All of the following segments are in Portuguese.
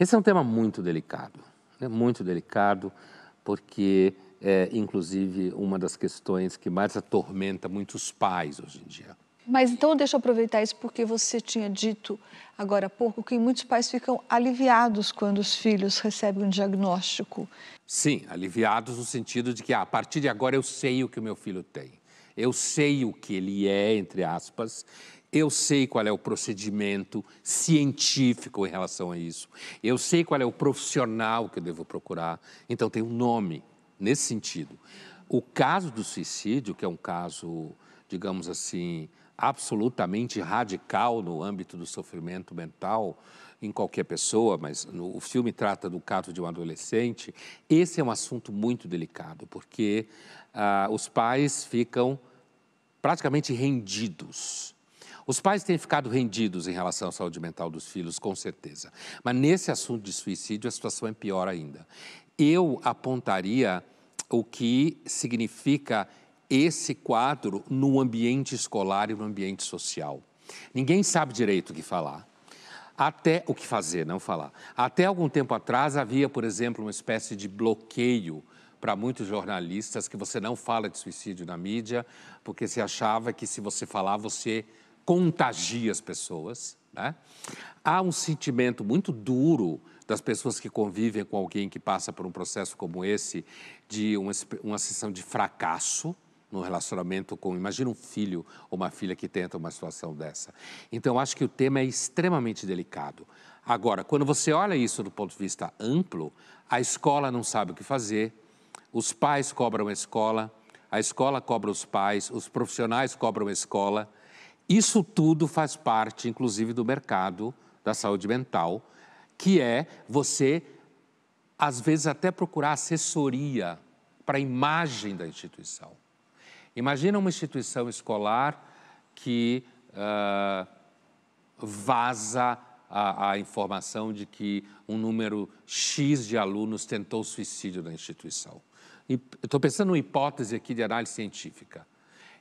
Esse é um tema muito delicado, é muito delicado, porque é, inclusive, uma das questões que mais atormenta muitos pais hoje em dia. Mas então deixa eu aproveitar isso porque você tinha dito agora há pouco que muitos pais ficam aliviados quando os filhos recebem um diagnóstico. Sim, aliviados no sentido de que ah, a partir de agora eu sei o que o meu filho tem eu sei o que ele é, entre aspas, eu sei qual é o procedimento científico em relação a isso, eu sei qual é o profissional que eu devo procurar, então tem um nome nesse sentido. O caso do suicídio, que é um caso, digamos assim, absolutamente radical no âmbito do sofrimento mental, em qualquer pessoa, mas no, o filme trata do caso de um adolescente. Esse é um assunto muito delicado, porque ah, os pais ficam praticamente rendidos. Os pais têm ficado rendidos em relação à saúde mental dos filhos, com certeza. Mas nesse assunto de suicídio, a situação é pior ainda. Eu apontaria o que significa esse quadro no ambiente escolar e no ambiente social. Ninguém sabe direito o que falar. Até o que fazer, não falar. Até algum tempo atrás havia, por exemplo, uma espécie de bloqueio para muitos jornalistas que você não fala de suicídio na mídia, porque se achava que se você falar, você contagia as pessoas. Né? Há um sentimento muito duro das pessoas que convivem com alguém que passa por um processo como esse, de uma, uma de fracasso no relacionamento com, imagina um filho ou uma filha que tenta uma situação dessa. Então, acho que o tema é extremamente delicado. Agora, quando você olha isso do ponto de vista amplo, a escola não sabe o que fazer, os pais cobram a escola, a escola cobra os pais, os profissionais cobram a escola. Isso tudo faz parte, inclusive, do mercado da saúde mental, que é você, às vezes, até procurar assessoria para a imagem da instituição. Imagina uma instituição escolar que uh, vaza a, a, informação de que um número X de alunos tentou suicídio na instituição. Estou pensando uma hipótese aqui de análise científica.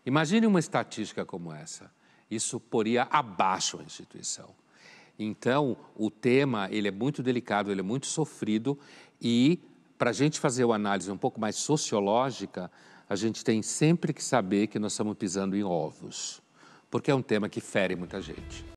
Imagine uma estatística como essa. Isso poria abaixo a instituição. Então, o tema ele é muito delicado, ele é muito sofrido e para a gente fazer uma análise um pouco mais sociológica, a gente tem sempre que saber que nós estamos pisando em ovos, porque é um tema que fere muita gente.